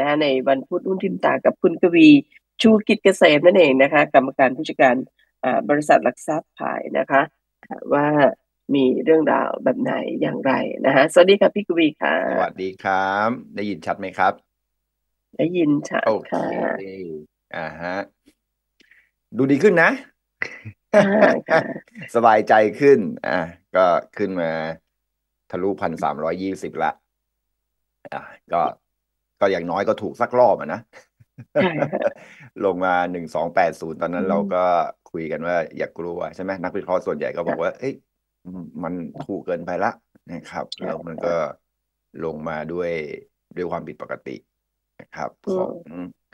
นะในวันพุธอุ้นทิมตากับคุณกวี ชูกิจเกษมนั่นเองนะคะ กรรมการผู้จัดการบริษัทหลักทรัพย์ขายนะคะว่ามีเรื่องราวแบบไหนอย่างไรนะคะสวัสดีครับพี่กวีค่ะ สวัสดีครับ ได้ยินชัดไหมครับ ได้ยินชัดค่ะอ่าฮะดูดีขึ้นนะ สบายใจขึ้นอ่ะก็ขึ้นมา ทะลุพันสามร้อยยี่สิบละอ่ะก็ก็อย่างน้อยก็ถูกสักรอบอะนะ ลงมาหนึ่งสองแปดศูนย์ตอนนั้นเราก็คุยกันว่าอย่ากลัวใช่ไหมนักวิเคราะห์ส่วนใหญ่ก็บอกว่าเอ้ยมันถูกเกินไปละนะครับ แล้วมันก็ลงมาด้วยด้วยความผิดปกตินะครับของ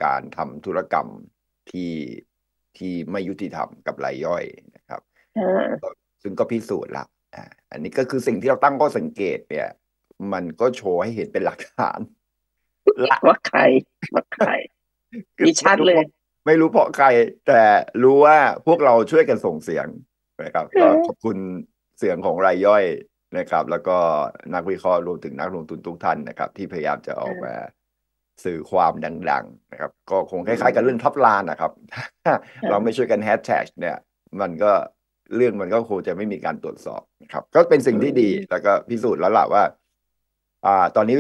การทำธุรกรรมที่ที่ไม่ยุติธรรมกับรายย่อยนะครับ ซึ่งก็พิสูจน์ละอันนี้ก็คือสิ่งที่เราตั้งข้อสังเกตเนี่ย มันก็โชว์ให้เห็นเป็นหลักฐานละว่าใครว่าใครนีชัดเลย ไม่รู้เพราะใคร แต่รู้ว่าพวกเราช่วยกันส่งเสียงนะครับขอบคุณเสียงของรายย่อยนะครับ แล้วก็นักวิเคราะห์รวมถึงนักลงทุนทุกท่านนะครับ ที่พยายามจะออกมา สื่อความดังๆนะครับ ก็คงคล้าย ๆ กับเรื่องทับลานนะครับ เราไม่ช่วยกันแฮชแท็กเนี่ย มันก็เรื่องมันก็คงจะไม่มีการตรวจสอบนะครับ ก็เป็นสิ่งที่ดีแล้วก็พิสูจน์แล้วล่ะว่า อ่าตอนนี้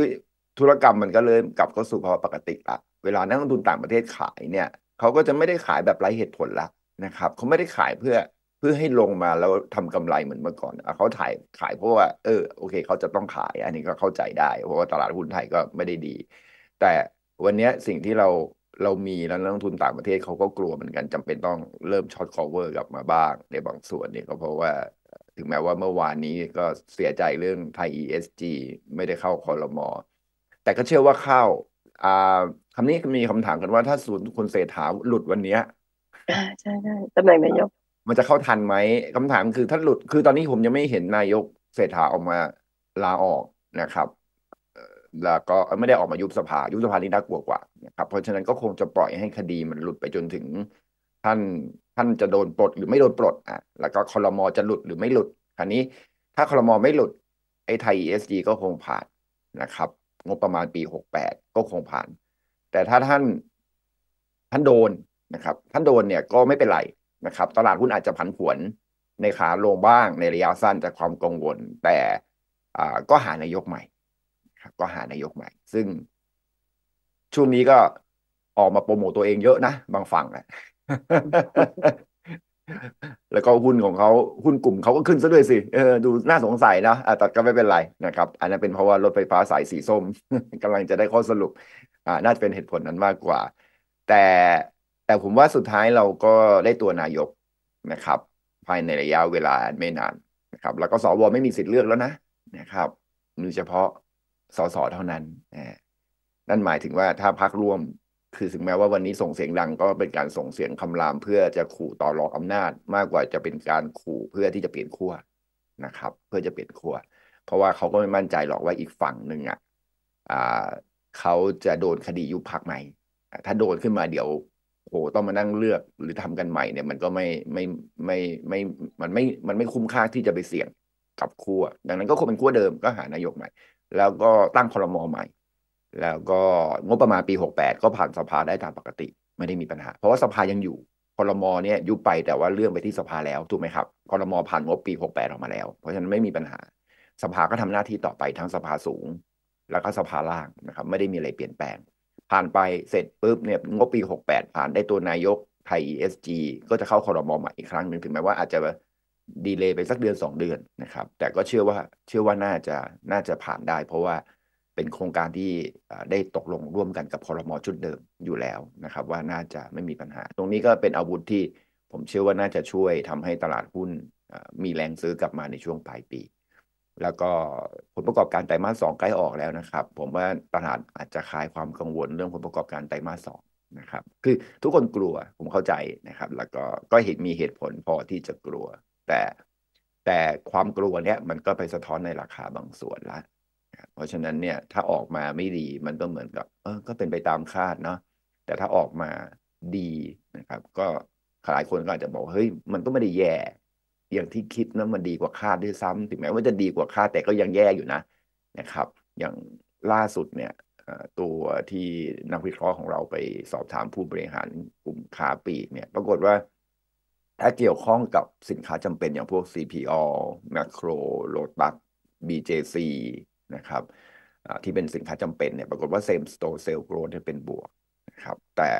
ธุรกรรมมันก็เริ่มกลับเข้าสู่ภาวะปกติละเวลานักลงทุนต่างประเทศขายเนี่ย เขาก็จะไม่ได้ขายแบบไร้เหตุผลละนะครับเขาไม่ได้ขายเพื่อเพื่อให้ลงมาแล้วทำกำไรเหมือนเมื่อก่อนเขาถ่ายขายเพราะว่า เออโอเคเขาจะต้องขายอันนี้ก็เข้าใจได้เพราะว่าตลาดหุ้นไทยก็ไม่ได้ดี แต่วันนี้สิ่งที่เราเรามีแล้วนักลงทุนต่างประเทศเขาก็กลัวเหมือนกันจำเป็นต้องเริ่มช็อตคอเวอร์กลับมาบ้างในบางส่วนเนี่ยก็เพราะว่าถึงแม้ว่าเมื่อวานนี้ก็เสียใจเรื่องไทย ESG ไม่ได้เข้าคอรมอแต่ก็เชื่อว่าข้าวอ่าคำนี้มีคำถามกันว่า ถ้าสูตรคุณเศรษฐาหลุดวันเนี้ยใช่ใช่ตำแหน่งนายกมันจะเข้าทันไหมคำถามคือถ้าหลุดคือตอนนี้ผมยังไม่เห็นนายกเศรษฐาออกมาลาออกนะครับแล้วก็ไม่ได้ออกมายุบสภายุบสภานี่น่ากลัวกว่านะครับเพราะฉะนั้นก็คงจะปล่อยให้คดีมันหลุดไปจนถึง ท่านท่านจะโดนปลดหรือไม่โดนปลดอ่ะแล้วก็คอรมอจะหลุดหรือไม่หลุดคราวนี้ถ้าคอรมอไม่หลุด ไอ้ไทยเอสดีก็คงผ่านนะครับงบประมาณปีหกแปดก็คงผ่าน แต่ถ้าท่านท่านโดนนะครับ ท่านโดนเนี่ยก็ไม่เป็นไรนะครับ ตลาดหุ้นอาจจะผันผวน ในขาลงบ้างในระยะสั้นจากความกังวล แต่ก็หานายกใหม่ก็หานายกใหม่ ซึ่งช่วงนี้ก็ออกมาโปรโมตตัวเองเยอะนะ บางฝั่งแหละแล้วก็หุ้นของเขาหุ้นกลุ่มเขาก็ขึ้นซะด้วยสิเออดูน่าสงสัยนะแต่ก็ไม่เป็นไรนะครับ อันนั้นเป็นเพราะว่ารถไฟฟ้าสายสีส้ม กำลังจะได้ข้อสรุปอ่าน่าจะเป็นเหตุผลนั้นมากกว่า แต่แต่ผมว่าสุดท้ายเราก็ได้ตัวนายกนะครับ ภายในระยะเวลาไม่นานนะครับ แล้วก็สวไม่มีสิทธิ์เลือกแล้วนะนะครับโดยเฉพาะสสเท่านั้นนั่นหมายถึงว่าถ้าพักร่วมคือถึงแม้ว่าวันนี้ส่งเสียงดังก็เป็นการส่งเสียงคำรามเพื่อจะขู่ต่อรองอำนาจมากกว่าจะเป็นการขู่เพื่อที่จะเปลี่ยนขั้วนะครับ เพื่อจะเปลี่ยนขั้วเพราะว่าเขาก็ไม่มั่นใจหรอกว่าอีกฝั่งหนึ่งอ่ะเขาจะโดนคดียุบพักไหมถ้าโดนขึ้นมาเดี๋ยว โอ้ต้องมานั่งเลือกหรือทำกันใหม่เนี่ยมันก็ไม่ไม่ไม่ไม่มันไม่มันไม่คุ้มค่าที่จะไปเสี่ยงกับขั้วดังนั้นก็คงเป็นขั้วเดิมก็หานายกใหม่ แล้วก็ตั้งคอรมอใหม่แล้วก็งบประมาณปี 68 ก็ผ่านสภาได้ตามปกติ ไม่ได้มีปัญหา เพราะว่าสภายังอยู่คอรมอเนี่ยยุบไปแต่ว่าเรื่องไปที่สภาแล้วถูกไหมครับคอรมอผ่านงบปี 68 ออกมาแล้วเพราะฉะนั้นไม่มีปัญหาสภาก็ทำหน้าที่ต่อไปทั้งสภาสูง แล้วก็สภาล่างนะครับไม่ได้มีอะไรเปลี่ยนแปลง ผ่านไปเสร็จปุ๊บเนี่ยงบปี 68 ผ่านได้ตัวนายกไทย ESG ก็จะเข้าคอรมอใหม่อีกครั้งหนึ่งถึงแม้ว่าอาจจะดีเลยไปสักเดือน 2 เดือนนะครับแต่ก็เชื่อว่าเชื่อว่าน่าจะน่าจะผ่านได้ เพราะว่าเป็นโครงการที่ได้ตกลงร่วมกันกับพรมชุดเดิมอยู่แล้วนะครับ ว่าน่าจะไม่มีปัญหา ตรงนี้ก็เป็นอาวุธที่ ผมเชื่อว่าน่าจะช่วยทำให้ตลาดหุ้นมีแรงซื้อกลับมาในช่วงปลายปี แล้วก็ผลประกอบการไตรมาสสองใกล้ออกแล้วนะครับ ผมว่าตลาดอาจจะคลายความกังวลเรื่องผลประกอบการไตรมาสสองนะครับ คือทุกคนกลัวผมเข้าใจนะครับ แล้วก็ก็เห็นมีเหตุผลพอที่จะกลัว แต่แต่ความกลัวเนี้ยมันก็ไปสะท้อนในราคาบางส่วนละเพราะฉะนั้นเนี่ยถ้าออกมาไม่ดี มันก็เหมือนกับ เออ ก็เป็นไปตามคาดเนาะแต่ถ้าออกมาดีนะครับ ก็หลายคนก็อาจจะบอกเฮ้ยมันก็ไม่ได้แย่ อย่างที่คิดนะมันดีกว่าคาดด้วยซ้ำ ถึงแม้ว่าจะดีกว่าคาดแต่ก็ยังแย่อยู่นะนะครับ อย่างล่าสุดเนี่ยตัวที่นักวิเคราะห์ของเราไปสอบถามผู้บริหารกลุ่มคาปีกเนี่ยปรากฏว่า ถ้าเกี่ยวข้องกับสินค้าจำเป็นอย่างพวก CPO Macro Lotus BJC นะครับที่เป็นสินค้าจำเป็นเนี่ยปรากฏว่า same store sale growth เป็นบวกนะครับแต่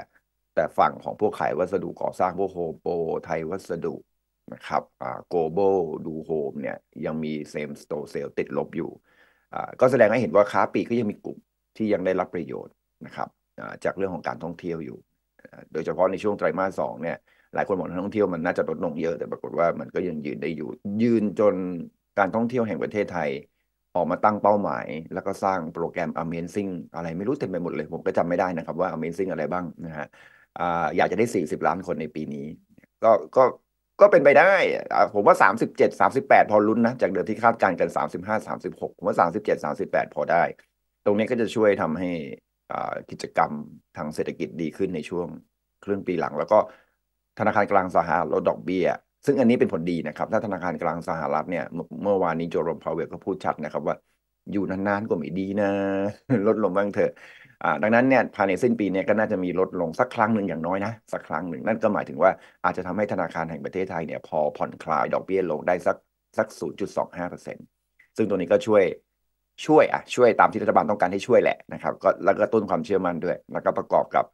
แต่ฝั่งของพวกขายวัสดุก่อสร้างพวกโฮโปไทยวัสดุนะครับอ่าโกลบอลดูโฮมเนี่ยยังมี same store sale ติดลบอยู่อ่าก็แสดงให้เห็นว่าค้าปีก็ยังมีกลุ่มที่ยังได้รับประโยชน์นะครับจากเรื่องของการท่องเที่ยวอยู่ โดยเฉพาะในช่วงไตรมาสสองเนี่ยหลายคนบอกท่องเที่ยวมันน่าจะลดลงเยอะแต่ปรากฏว่ามันก็ยังยืนได้อยู่ ยืนจนการท่องเที่ยวแห่งประเทศไทยออกมาตั้งเป้าหมาย แล้วก็สร้างโปรแกรม Amazing อะไรไม่รู้เต็มไปหมดเลยผมก็จำไม่ได้นะครับว่า Amazing อะไรบ้างนะฮะอยากจะได้ 40 ล้านคนในปีนี้ ก็ก็ก็เป็นไปได้ ผมว่า 37 38 พอลุ้นนะ จากเดิมที่คาดการณ์กัน 35 36 ผมว่า 37 38 พอได้ ตรงนี้ก็จะช่วยทำให้กิจกรรมทางเศรษฐกิจดีขึ้นในช่วงครึ่งปีหลัง แล้วก็ธนาคารกลางสหรัฐลดดอกเบี้ยซึ่งอันนี้เป็นผลดีนะครับถ้าธนาคารกลางสหรัฐเนี่ยเมื่อวานนี้โจรมพาวเวลก็พูดชัดนะครับว่าอยู่นานๆก็ไม่ดีนะ ลดลงบ้างเถอะดังนั้นเนี่ยภายในสิ้นปีเนี่ยก็น่าจะมีลดลงสักครั้งหนึ่งอย่างน้อยนะ สักครั้งหนึ่งนั่นก็หมายถึงว่าอาจจะทำให้ธนาคารแห่งประเทศไทยเนี่ยพอผ่อนคลายดอกเบี้ยลงได้สักสัก 0.25%ซึ่งตัวนี้ก็ช่วยช่วยอ่ะช่วยตามที่รัฐบาลต้องการให้ช่วยแหละนะครับก็แล้วก็ต้นความเชื่อมั่นด้วยแล้วก็ประกอบกับ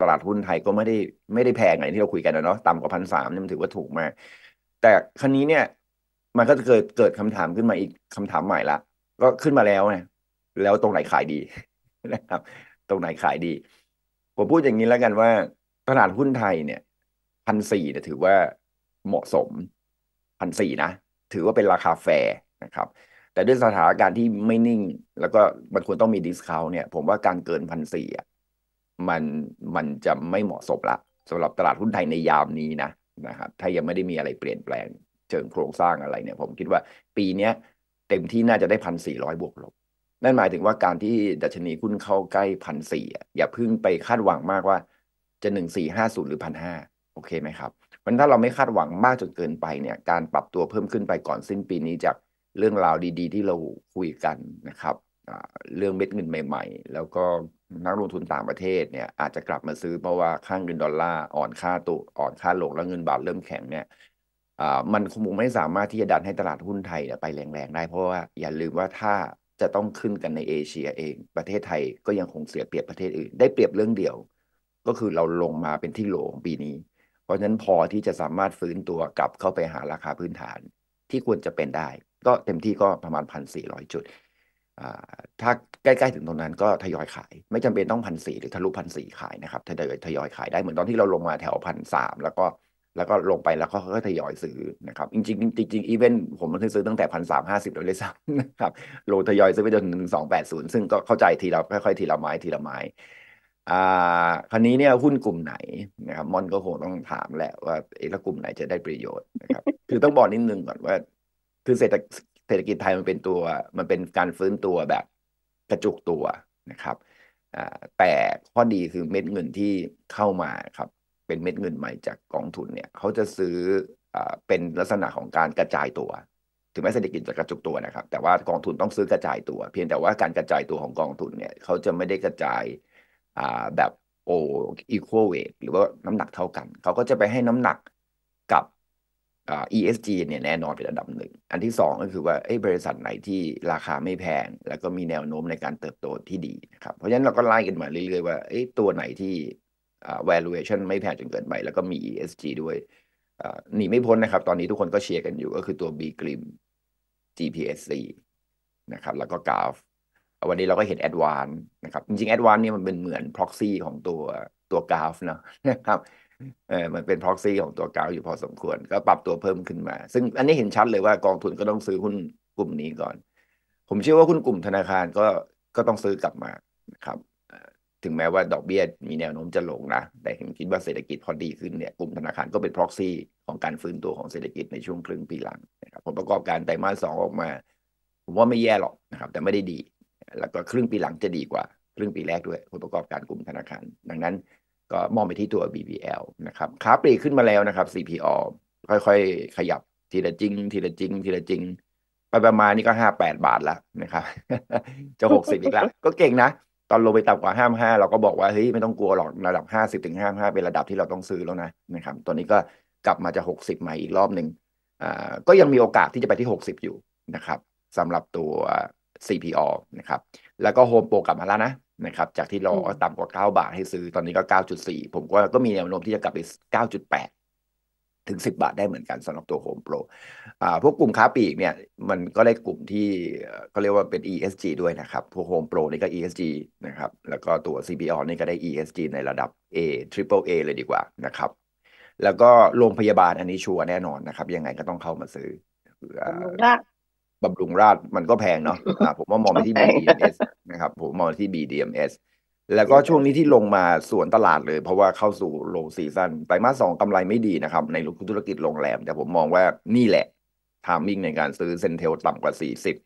ตลาดหุ้นไทยก็ไม่ได้ไม่ได้แพงอย่างที่เราคุยกันนะเนาะต่ำกว่าพันสามนี่มันถือว่าถูกมากแต่ครั้นี้เนี่ย มันก็จะเกิดเกิดคำถามขึ้นมาอีกคำถามใหม่ละก็ขึ้นมาแล้วไงแล้วตรงไหนขายดีนะครับ ตรงไหนขายดีผมพูดอย่างนี้แล้วกันว่าตลาดหุ้นไทยเนี่ยพันสี่เนี่ยถือว่าเหมาะสมพันสี่นะถือว่าเป็นราคาแฟร์นะครับ แต่ด้วยสถานการณ์ที่ไม่นิ่งแล้วก็มันควรต้องมีดิสคาวเนี่ย ผมว่าการเกินพันสี่อ่ะมันมันจะไม่เหมาะสมละสำหรับตลาดหุ้นไทยในยามนี้นะนะครับถ้ายังไม่ได้มีอะไรเปลี่ยนแปลง เชิงโครงสร้างอะไรเนี่ย ผมคิดว่าปีนี้เต็มที่น่าจะได้พันสี่ร้อยบวกลบ นั่นหมายถึงว่าการที่ดัชนีหุ้นเข้าใกล้พันสี่อย่าเพิ่งไปคาดหวังมากว่าจะหนึ่งสี่ห้าศูนย์หรือพันห้าโอเคไหมครับมันถ้าเราไม่คาดหวังมากจนเกินไปเนี่ย การปรับตัวเพิ่มขึ้นไปก่อนสิ้นปีนี้จากเรื่องราวดี ๆ ที่เราคุยกันนะครับเรื่องเม็ดเงินใหม่ ๆ แล้วก็นักลงทุนต่างประเทศเนี่ยอาจจะกลับมาซื้อเพราะว่าค่างเงินดอลลาร์ อ่อนค่าตัวอ่อนค่าลงแล้วเงินบาทเริ่มแข็งเนี่ยมันคงไม่สามารถที่จะดันให้ตลาดหุ้นไทยไปแรงๆ ได้เพราะว่าอย่าลืมว่าถ้าจะต้องขึ้นกันในเอเชียเองประเทศไทยก็ยังคงเสียเปรียบประเทศอื่น ได้เปรียบเรื่องเดียว ก็คือเราลงมาเป็นที่โหลงปีนี้เพราะฉะนั้นพอที่จะสามารถฟื้นตัวกลับเข้าไปหาราคาพื้นฐาน ที่ควรจะเป็นได้ ก็เต็มที่ก็ประมาณพันสี่ร้อยจุดถ้าใกล้ๆถึงตรงนั้นก็ทยอยขายไม่จำเป็นต้องพันสี่หรือทะลุพันสี่ขายนะครับทยอยทยอยขายได้เหมือนตอนที่เราลงมาแถวพันสามแล้วก็แล้วก็ลงไปแล้วก็ทยอยซื้อนะครับจริงๆจริงๆอีเวนต์ผมมันซื้อตั้งแต่พันสามห้าสิบเลยซ้ำนะครับโลทยอยซื้อไปจนถึงสองแปดศูนย์ซึ่งก็เข้าใจทีเราค่อยๆทีละไม้ทีละไม้อ่คันนี้เนี่ยหุ้นกลุ่มไหนนะครับมอนก็คงต้องถามแหละว่าไอ้ละกลุ่มไหนจะได้ประโยชน์นะครับคือต้องบอกนิดนึงก่อนว่าคือเศรษฐเศรษฐกิจไทยมันเป็นตัวมันเป็นการฟื้นตัวแบบกระจุกตัวนะครับแต่ข้อดีคือเม็ดเงินที่เข้ามาครับเป็นเม็ดเงินใหม่จากกองทุนเนี่ยเขาจะซื้ออเป็นลักษณะของการกระจายตัว ถึงแม้เศรษฐกิจจะกระจุกตัวนะครับ แต่ว่ากองทุนต้องซื้อกระจายตัว เพียงแต่ว่าการกระจายตัวของกองทุนเนี่ยเขาจะไม่ได้กระจายแบบโออีควอเวทหรือว่าน้ำหนักเท่ากัน เขาก็จะไปให้น้ำหนัก ESG เนี่ยแน่นอนเป็นอันดับหนึ่ง อันที่สองก็คือว่าบริษัทไหนที่ราคาไม่แพง แล้วก็มีแนวโน้มในการเติบโตที่ดีนะครับ เพราะฉะนั้นเราก็ไล่กันมาเรื่อยๆ ว่าตัวไหนที่ valuation ไม่แพงจนเกินไป แล้วก็มี ESG ด้วยหนีไม่พ้นนะครับ ตอนนี้ทุกคนก็เชียร์กันอยู่ก็คือตัว B g r i m GPSC นะครับแล้วก็ก u าฟวันนี้เราก็เห็น a d v a n c e นะครับ จริงๆ a d v a n c e เนี่ยมันเป็นเหมือน proxy ของตัวตัวก u าฟนะครับเออมันเป็นพ็อกซี่ของตัวกาวอยู่พอสมควรก็ปรับตัวเพิ่มขึ้นมา ซึ่งอันนี้เห็นชัดเลยว่ากองทุนก็ต้องซื้อหุ้นกลุ่มนี้ก่อน ผมเชื่อว่าหุ้นกลุ่มธนาคารก็ก็ต้องซื้อกลับมาครับ ถึงแม้ว่าดอกเบีย้ยมีแนวโน้มจะลงนะ แต่ผมคิดว่าเศรษฐกิจพอดีขึ้นเนี่ยกลุ่มธนาคารก็เป็นพ็อกซี่ของการฟื้นตัวของเศรษฐกิจในช่วงครึ่งปีหลังนะครับผลประกอบการไตรมาสสองออกมาผมว่าไม่แย่หรอกนะครับ แต่ไม่ได้ดี แล้วก็ครึ่งปีหลังจะดีกว่าครึ่งปีแรกด้วยผลประกอบการกลุ่มธนาคาร ดังนั้นก็มองไปที่ตัว BBL นะครับค้าปลีกขึ้นมาแล้วนะครับ CPO ค่อยๆขยับ ทีละจริงทีละจริงทีละจริง ไปประมาณนี้ก็ห้าแปดบาทแล้วนะครับ จะหกสิบอีกแล้ว ก็เก่งนะ ตอนลงไปต่ำกว่าห้าห้าเราก็บอกว่าเฮ้ย ไม่ต้องกลัวหรอกระดับห้าสิบถึงห้าห้าเป็นระดับที่เราต้องซื้อแล้วนะนะครับตอนนี้ก็กลับมาจะหกสิบใหม่อีกรอบหนึ่งอ่าก็ยังมีโอกาสที่จะไปที่หกสิบอยู่นะครับสำหรับตัว CPO นะครับแล้วก็โฮมโปรกลับมาแล้วนะนะครับจากที่เราต่ำกว่า 9 บาทให้ซื้อตอนนี้ก็เก้าจุดสี่ผมก็ก็มีแนวโน้มที่จะกลับไปเก้าจุดแปดถึงสิบาทได้เหมือนกันสำหรับตัวโฮมโปรอ่าพวกกลุ่มค้าปลีกเนี่ยมันก็ได้กลุ่มที่เขาเรียกว่าเป็น ESG ด้วยนะครับ พวกโฮมโปรนี่ก็ ESG นะครับ แล้วก็ตัว CBO นี่ก็ได้ ESG ในระดับ A Triple A เลยดีกว่านะครับ แล้วก็โรงพยาบาลอันนี้ชัวร์แน่นอนนะครับยังไงก็ต้องเข้ามาซื้ออ่บำรุงราชมันก็แพงเนาะผมว่ามองไปที่ BDMs นะครับ ผมมองที่ BDMs แล้วก็ช่วงนี้ที่ลงมาส่วนตลาดเลย เพราะว่าเข้าสู่โลซีซันไตรมาสสองกำไรไม่ดีนะครับในธุรกิจโรงแรม แต่ผมมองว่านี่แหละ ทามมิ่งในการซื้อเซนเทลต่ำกว่าสสี่ิบ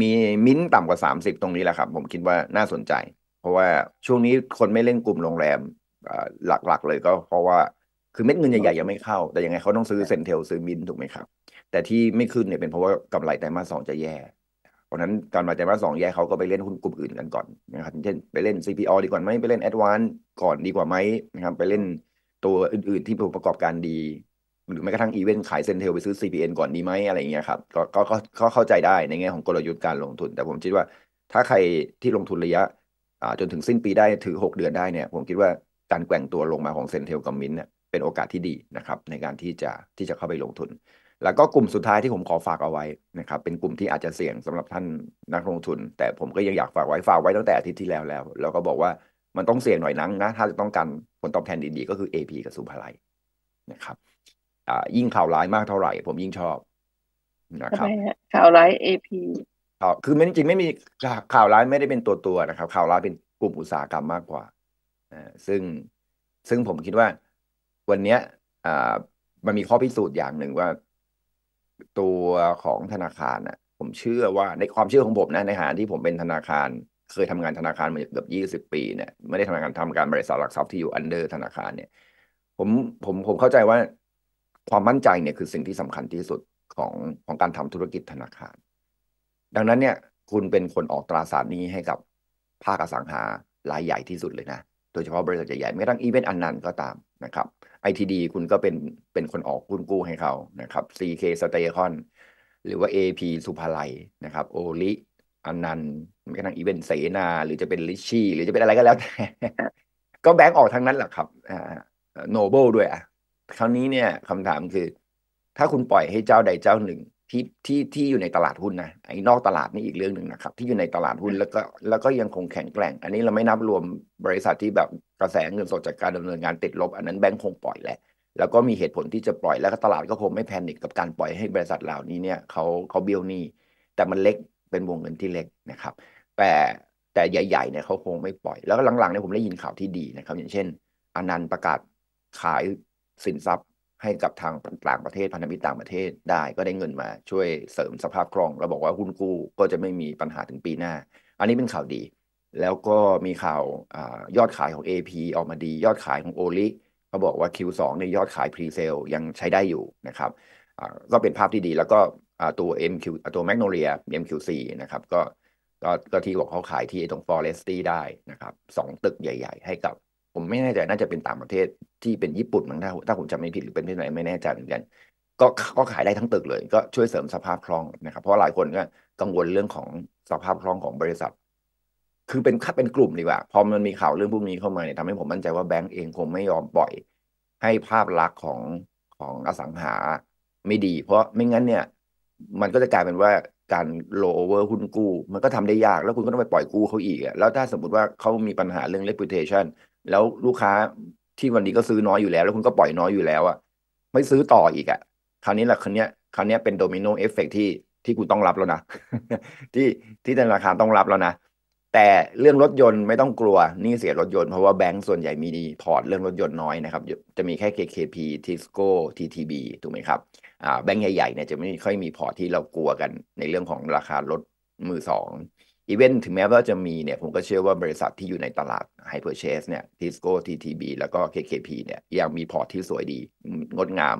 มีมิ้นต่ำกว่าสสามิบตรงนี้แหละครับ ผมคิดว่าน่าสนใจ เพราะว่าช่วงนี้คนไม่เล่นกลุ่มโรงแรม หลักๆ เลยก็เพราะว่าคือเม็ดเงินใหญ่ๆยังไม่เข้า แต่ยังไงเขาต้องซื้อเซนเทลซื้อมินถูกไหมครับ แต่ที่ไม่ขึ้นเนี่ยเป็นเพราะว่ากำไรไตรมาสสองจะแย่ เพราะนั้นกำไรไตรมาสสองแย่เขาก็ไปเล่นหุ้นกลุ่มอื่นกันก่อนนะครับเช่น ไปเล่น CPO ดีกว่าไหมไปเล่น a d v a n c e ก่อนดีกว่าไหมนะครับไปเล่นตัวอื่นๆที่ผ้ประกอบการดี หรือแม้กระทั่งอีเวนต์ขายเซนเทลไปซื้อ CPN ก่อนดีไหมอะไรอย่างเงี้ยครับก็ก็ก็เข้าใจได้ในแง่ของกลยุทธ์การลงทุน แต่ผมคิดว่าถ้าใครที่ลงทุนระยะจนถึงสิ้นปีได้ถือ 6 เดือนได้เนี่ยผมคิดว่าการแกว่งตัวลงมาของเซนเทลกับมินเนี่ยเป็นโอกาสที่ดีนะครับ ในการที่จะที่จะเข้าไปลงทุน แล้วก็กลุ่มสุดท้ายที่ผมขอฝากเอาไว้นะครับ เป็นกลุ่มที่อาจจะเสี่ยงสำหรับท่านนักลงทุน แต่ผมก็ยังอยากฝากไว้ฝากไว้ตั้งแต่อาทิตย์ที่แล้วแล้ว แล้วก็บอกว่ามันต้องเสี่ยงหน่อยนังนะถ้าจะต้องการผลตอบแทนดีๆก็คือ AP กับสุภาลัยนะครับอ่ยิ่งข่าวร้ายมากเท่าไหร่ ผมยิ่งชอบนะครับข่าวร้ายเอพีข่าวคือไม่จริงไม่มีข่าวร้ายไม่ได้เป็นตัวตัวนะครับ ข่าวร้ายเป็นกลุ่มอุตสาหกรรมมากกว่าอ่าซึ่งซึ่งผมคิดว่าวันเนี้ยมันมีข้อพิสูจน์อย่างหนึ่งว่า ตัวของธนาคารน่ะผมเชื่อว่าในความเชื่อของผมนะ ในฐานะที่ผมเป็นธนาคาร เคยทำงานธนาคารมาเกือบยี่สิบปีเนี่ย ไม่ได้ทำงานทำการบริษัทหลักทรัพย์ที่อยู่อันเดอร์ธนาคารเนี่ยผมผมผมเข้าใจว่าความมั่นใจเนี่ยคือสิ่งที่สำคัญที่สุดของของการทำธุรกิจธนาคาร ดังนั้นเนี่ยคุณเป็นคนออกตราสารนี้ให้กับภาคอสังหารายใหญ่ที่สุดเลยนะโดยเฉพาะบริษัทใหญ่ๆไม่ต้องอีเวนต์อันนั้นก็ตามนะครับ ITD คุณก็เป็นเป็นคนออกคุ้นกู้ให้เขา นะครับ CK s t a c o n หรือว่า AP สุภาลัย นะครับโอลิอนันต์ไม่กระทั่งอีเวนเสนา หรือจะเป็นลิชี่หรือจะเป็นอะไรก็แล้วแต่ ก็แบงก์ออกทั้งนั้นแหละครับโนเบิลด้วยอ่ะคราวนี้เนี่ยคำถามคือ ถ้าคุณปล่อยให้เจ้าใดเจ้าหนึ่งที่ที่ที่อยู่ในตลาดหุ้นนะไอ้นอกตลาดนี่อีกเรื่องหนึ่งนะครับที่อยู่ในตลาดหุ้นแล้วก็แล้วก็ยังคงแข็งแกร่ง อันนี้เราไม่นับรวมบริษัทที่แบบกระแสเงินสดจากการดำเนินงานติดลบ อันนั้นแบงก์คงปล่อยแหละแล้วก็มีเหตุผลที่จะปล่อยแล้วก็ตลาดก็คงไม่แพนิคกับการปล่อยให้บริษัทเหล่านี้เนี่ยเขาเขาเบี้ยวนี้ แต่มันเล็กเป็นวงเงินที่เล็กนะครับ แต่แต่ใหญ่ๆเนี่ยเขาคงไม่ปล่อยแล้วก็หลังๆเนี่ยผมได้ยินข่าวที่ดีนะครับ อย่างเช่นอนันต์ประกาศขายสินทรัพย์ให้กับทางต่างประเทศพันธมิตรต่างประเทศได้ก็ได้เงินมาช่วยเสริมสภาพคล่อง แล้วบอกว่าหุ้นกู้ก็จะไม่มีปัญหาถึงปีหน้า อันนี้เป็นข่าวดี แล้วก็มีข่าวอยอดขายของ AP ออกมาดียอดขายของโอลิเขาบอกว่า Q2 ในยอดขายพรีเซลยังใช้ได้อยู่นะครับก็เป็นภาพที่ดีแล้วก็ตัว MQ ตัวแ Magnolia MQC นะครับก็ก็ที่บอกเขาขายที่ตรงฟอเรสตี้ได้นะครับสองตึกใหญ่ ๆ ให้กับผมไม่แน่ใจน่าจะเป็นต่างประเทศที่เป็นญี่ปุ่นมั้งถ้าถ้าผมจำไม่ผิดหรือเป็นที่ไหนไม่แน่ใจเหมือนกันก็ก็ขายได้ทั้งตึกเลย ก็ช่วยเสริมสภาพคล่องนะครับเพราะหลายคนก็กังวลเรื่องของสภาพคล่องของบริษัท คือเป็นเป็นกลุ่มดีกว่าพอมันมีข่าวเรื่องพวกนี้เข้ามาเนี่ยทำให้ผมมั่นใจว่าแบงก์เองคงไม่ยอมปล่อยให้ภาพลักษณ์ของของอสังหาไม่ดี เพราะไม่งั้นเนี่ย มันก็จะกลายเป็นว่าการโลเวอร์หุ้นกู้มันก็ทำได้ยาก แล้วคุณก็ต้องไปปล่อยกู้เขาอีกแล้วถ้าสมมติว่าเขามีปัญหาเรื่อง reputation แล้วลูกค้าที่วันนี้ก็ซื้อน้อยอยู่แล้วแล้วคุณก็ปล่อยน้อยอยู่แล้วอะไม่ซื้อต่ออีกอะคราวนี้แหละคราวนี้คราวนี้เป็นโดมิโนเอฟเฟกที่ที่คุณต้องรับแล้วนะที่ที่ธนาคารต้องรับแล้วนะแต่เรื่องรถยนต์ไม่ต้องกลัวนี่เสียรถยนต์เพราะว่าแบงก์ส่วนใหญ่มีดี พอร์ตเรื่องรถยนต์น้อยนะครับจะมีแค่ KKP Tisco TTB ถูกไหมครับอ่าแบงก์ใหญ่ๆเนี่ยจะไม่ค่อยมีพอร์ตที่เรากลัวกัน ในเรื่องของราคารถมือสองอีเวนต์ถึงแม้ว่าจะมีเนี่ย ผมก็เชื่อว่าบริษัทที่อยู่ในตลาดไฮเปอร์เชสเนี่ยทสโก้ทีทีบีแล้วก็ KKP เนี่ยยังมีพอร์ตที่สวยดี งดงาม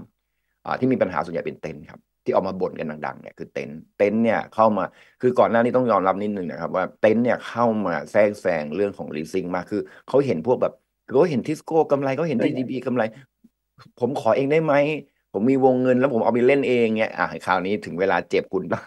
ที่มีปัญหาส่วนใหญ่เป็นเต็นท์ครับ ที่ออกมาบ่นกันดังๆ เนี่ยคือเต็นท์เต็นท์เนี่ย เข้ามาคือก่อนหน้านี้ต้องยอมรับนิดนึงนะครับว่าเต็นท์เนี่ย เข้ามาแทรกแซงเรื่องของ leasing มาคือเขาเห็นพวกแบบเขาเห็นทิสโก้กำไรเขาเห็นททีีบีกำไร ผมขอเองได้ไหมผมมีวงเงินแล้วผมเอาไปเล่นเองเนี่ยอ่ะคราวนี้ถึงเวลาเจ็บคุณ้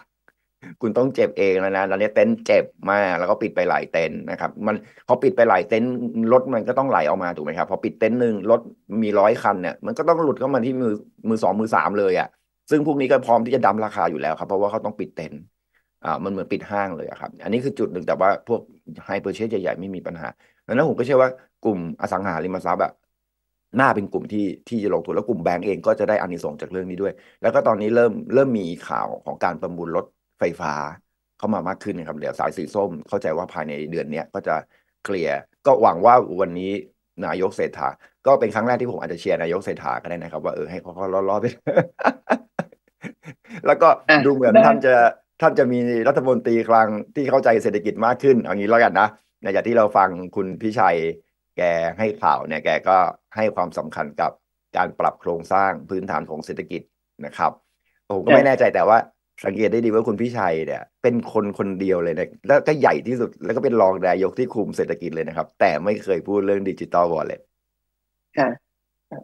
คุณต้องเจ็บเองแล้วนะตอนนี้เต็นท์เจ็บมากแล้วก็ปิดไปหลายเต็นท์นะครับ มันพอปิดไปหลายเต็นท์รถมันก็ต้องไหลออกมาถูกไหมครับ พอปิดเต็นท์หนึ่งรถมีร้อยคัน เนี่ยมันก็ต้องหลุดเข้ามาที่มือมือสองมือสามเลยอะ่ะ ซึ่งพวกนี้ก็พร้อมที่จะดำราคาอยู่แล้วครับ เพราะว่าเขาต้องปิดเต็นท์อ่า มันเหมือนปิดห้างเลยครับ อันนี้คือจุดหนึ่งแต่ว่าพวกไฮเปอร์เชสใหญ่ๆ ไม่มีปัญหาดังนั้นผมก็เชื่อว่ากลุ่มอสังหาริมทรัพย์อะน่าเป็นกลุ่มที่ที่จะลงทุนแล้วกลุ่มแบงก์เองก็จะได้อานิสงส์จากเรื่องนี้ด้วย แล้วก็ตอนนี้เริ่มเริ่มมีข่าวของการประมูลรถไฟฟ้าเข้ามามากขึ้นครับเดี๋ยวสายสีส้มเข้าใจว่าภายในเดือนนี้ก็จะเคลียร์ก็หวังว่าวันนี้นายกเศรษฐาก็เป็นครั้งแรกที่ผมอาจจะเชียร์นายกเศรษฐาก็ได้นะครับว่า เออให้เขาล้อๆไปแล้วก็ดูเหมือนท่านจะ ท่านจะมีรัฐมนตรีกลางที่เข้าใจเศรษฐกิจมากขึ้นเอางี้แล้วกันนะในจากที่เราฟังคุณพิชัย แกให้ข่าวเนี่ยแกก็ให้ความสำคัญกับการปรับโครงสร้างพื้นฐานของเศรษฐกิจนะครับผมก็ไม่แน่ใจแต่ว่าสังเกตได้ดีว่าคุณพิชัยเนี่ย เป็นคนคนเดียวเลยนะแล้วก็ใหญ่ที่สุด แล้วก็เป็นรองนายกที่คุมเศรษฐกิจเลยนะครับ แต่ไม่เคยพูดเรื่องดิจิตอลวอลเล็ต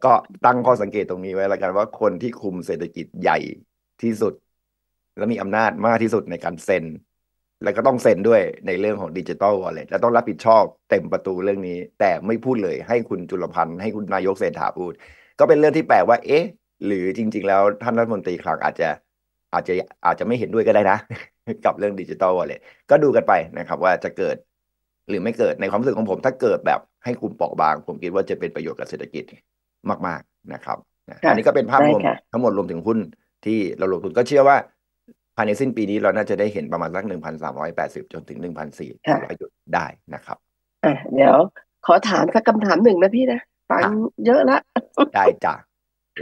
ก็ตั้งข้อสังเกตตรงนี้ไว้ละกันว่าคนที่คุมเศรษฐกิจใหญ่ที่สุด และมีอำนาจมากที่สุดในการเซ็นแล้วก็ต้องเซ็นด้วยในเรื่องของดิจิตอลวอลเล็ตและต้องรับผิดชอบเต็มประตูเรื่องนี้ แต่ไม่พูดเลยให้คุณจุลพันธ์ให้คุณนายกเศรษฐาพูด ก็เป็นเรื่องที่แปลกว่า เอ๊ะ หรือจริง ๆ แล้วท่านรัฐมนตรีคลังอาจจะอาจจะอาจจะไม่เห็นด้วยก็ได้นะ กับเรื่องดิจิตอลวอลเล็ตก็ดูกันไปนะครับ ว่าจะเกิดหรือไม่เกิดในความรู้สึกของผมถ้าเกิดแบบให้กลุ่มเปราะบาง ผมคิดว่าจะเป็นประโยชน์กับเศรษฐกิจ มากๆนะครับอันนี้ก็เป็นภาพรวมทั้งหมดรวมถึงหุ้นที่เราลงทุนก็เชื่อว่า ภายในสิ้นปีนี้เราน่าจะได้เห็นประมาณสักหนึ่งพันสามร้อยแปดสิบจนถึงหนึ่งพันสี่ร้อยจุดได้นะครับอ่เดี๋ยวขอถามสักคำถามหนึ่งนะพี่นะฟังเยอะละ ได้จ้ะ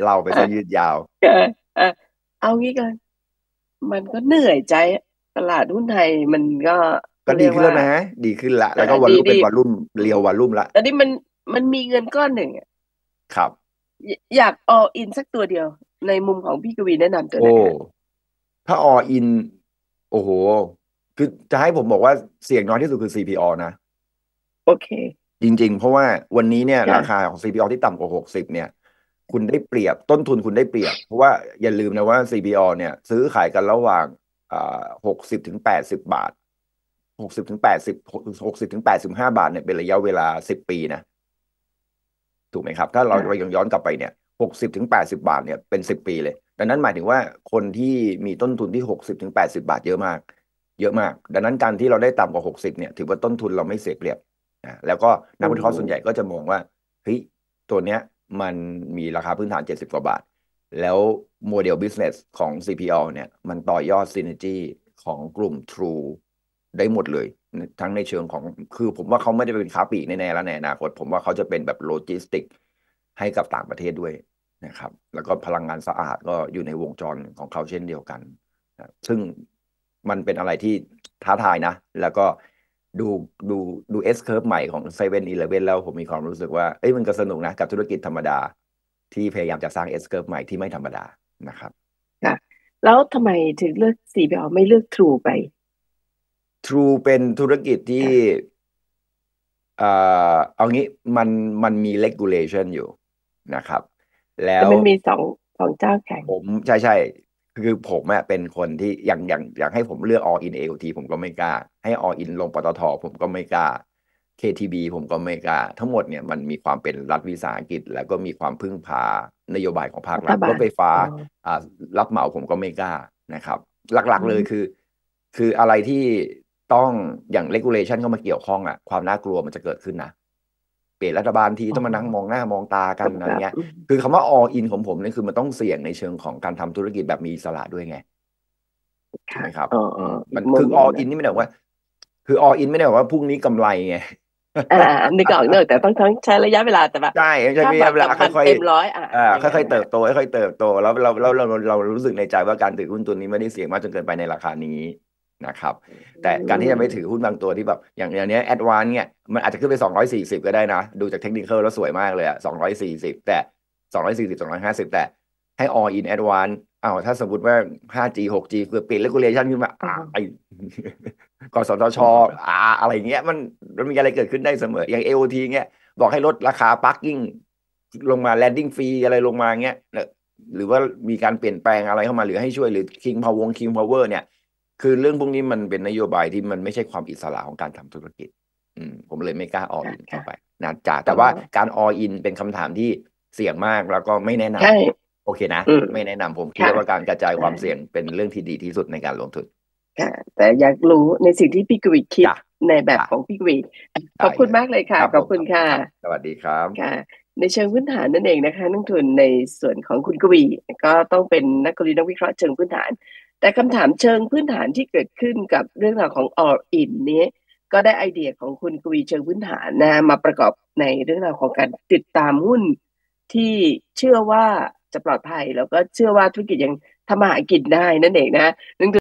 เราไปจะยืดยาวเอางี้กันมันก็เหนื่อยใจตลาดหุ้นไทยมันก็ ก็ดีขึ้นแล้วนะดีขึ้นละแล้วก็วอลุ่มเป็นวอลุ่มเรียววอลุ่มละตอนนี้มันมันมีเงินก้อนหนึ่ง ครับ อยากอออินสักตัวเดียว ในมุมของพี่กวี แนะนำตัวไหนถ้าออิน โอ้โห คือจะให้ผมบอกว่าเสี่ยงน้อยที่สุดคือ CPO นะ โอเค จริง ๆ เพราะว่าวันนี้เนี่ยราคาของ CPO ที่ต่ำกว่าหกสิบเนี่ยคุณได้เปรียบต้นทุนคุณได้เปรียบเพราะว่าอย่าลืมนะว่า CBO เนี่ย ซื้อขายกันระหว่างหกสิบถึงแปดสิบบาทหกสิบถึงแปดสิบหกสิบถึงแปดสิบห้าบาทเนี่ยเป็นระยะเวลาสิบปีนะถูกไหมครับ ถ้าเราเราย้อนกลับไปเนี่ยหกสิบถึงแปดสิบาทเนี่ยเป็นสิบปีเลย ดังนั้นหมายถึงว่าคนที่มีต้นทุนที่หกสิบถึงแปดสิบาทเยอะมาก เยอะมาก ดังนั้นการที่เราได้ต่ำกว่าหกสิบเนี่ย ถือว่าต้นทุนเราไม่เสียเปรียบนะแล้วก็นักวิเคราะห์ส่วนใหญ่ก็จะมองว่าเฮ้ยตัวเนี้ยมันมีราคาพื้นฐาน 70 กว่าบาท แล้วโมเดล business ของ CPL เนี่ย มันต่อยอด synergy ของกลุ่ม True ได้หมดเลย ทั้งในเชิงของ คือผมว่าเขาไม่ได้เป็นค้าปีกแน่ๆแล้วในอนาคต ผมว่าเขาจะเป็นแบบโลจิสติกให้กับต่างประเทศด้วยนะครับ แล้วก็พลังงานสะอาดก็อยู่ในวงจรของเขาเช่นเดียวกัน ซึ่งมันเป็นอะไรที่ท้าทายนะ แล้วก็ดูดูดูเอสเคิร์ฟใหม่ของเซเว่นอีเลฟเว่นแล้ว ผมมีความรู้สึกว่าเอ้ยมันก็สนุกนะกับธุรกิจธรรมดา ที่พยายามจะสร้างเอสเคิร์ฟใหม่ที่ไม่ธรรมดานะครับค่ะแล้วทำไมถึงเลือก CBL ไม่เลือก True ไป True เป็นธุรกิจที่เอ่อเอางี้มันมันมี regulation อยู่นะครับแล้วมันมีสองสองเจ้าแข่งผมใช่ใช่คือผมอะเป็นคนที่อย่างอย่างอย่างให้ผมเลือก all in AOT ผมก็ไม่กล้า ให้ all in ลงปตทผมก็ไม่กล้า KTB ผมก็ไม่กล้า ทั้งหมดเนี่ยมันมีความเป็นรัฐวิสาหกิจแล้วก็มีความพึ่งพานโยบายของภาครัฐรถไฟฟ้าอ่ารับเหมาผมก็ไม่กล้านะครับ หลักๆเลยคือ คืออะไรที่ต้องอย่าง regulation ก็มาเกี่ยวข้องอะความน่ากลัวมันจะเกิดขึ้นนะเปลี่ยนรัฐบาลทีต้องมานั่งมองหน้ามองตากันอะไรเงี้ยคือคำว่าอออินของผมนี่คือมันต้องเสี่ยงในเชิงของการทำธุรกิจแบบมีสระด้วยไงใช่ครับมันคือออ l in นี่ไม่ได้ว่าคืออออินไม่ได้ว่าพรุ่งนี้กำไรไงอ่าน้กออกเนอะแต่ต้องทั้งใช้ระยะเวลาแต่แบบใช่ใช้ระยะเวลาค่อยๆเต็มร้อยอ่าค่อยๆเติบโตค่อยๆเติบโต แล้วเราเราเราเรารู้สึกในใจว่าการถือหุ้นตัวนี้ไม่ได้เสี่ยงมากจนเกินไปในราคานี้นะครับแต่การที่จะไม่ถือหุ้นบางตัวที่แบบอย่างอย่างเนี้ยแอดวานเนี่ยมันอาจจะขึ้นไป 240 ก็ได้นะ ดูจากเทคนิคแล้วสวยมากเลยอะ240 แต่ 240 250 แต่ให้ all in advance อ้าวถ้าสมมติว่า 5G 6G เกิดเปลี่ยน regulation ขึ้นมาอ่าไอ้กสทชอ่า อะไรเงี้ยมันมันมีอะไรเกิดขึ้นได้เสมออย่าง AOT เงี้ยบอกให้ลดราคา parking ลงมา landing fee อะไรลงมาเงี้ยหรือว่ามีการเปลี่ยนแปลงอะไรเข้ามาหรือให้ช่วยหรือ king power king power เนี่ยคือเรื่องพวกนี้มันเป็นนโยบายที่มันไม่ใช่ความอิสระของการทำธุรกิจ อืมผมเลยไม่กล้าอออินเข้าไป นะจ่าแต่ว่าการอออิน เป็นคำถามที่เสี่ยงมากแล้วก็ไม่แนะนำโอเคนะไม่แนะนำผมคิดว่าการกระจายความเสี่ยงเป็นเรื่องที่ดีที่สุดในการลงทุนแต่อยากรู้ในสิ่งที่พี่กวิดคิดในแบบของพี่กวิดขอบคุณมากเลยค่ะขอบคุณค่ะสวัสดีครับค่ะ ในเชิงพื้นฐานนั่นเองนะคะนักทุนในส่วนของคุณกวีก็ต้องเป็นนักกลยนักวิเคราะห์เชิงพื้นฐานแต่คำถามเชิงพื้นฐานที่เกิดขึ้นกับเรื่องราวของ all in นี้ ก็ได้ไอเดียของคุณกวีเชิงพื้นฐานนะ มาประกอบในเรื่องราวของการติดตามหุ้น ที่เชื่อว่าจะปลอดภัย แล้วก็เชื่อว่าธุรกิจยังทำมาหากินได้นั่นเองนะ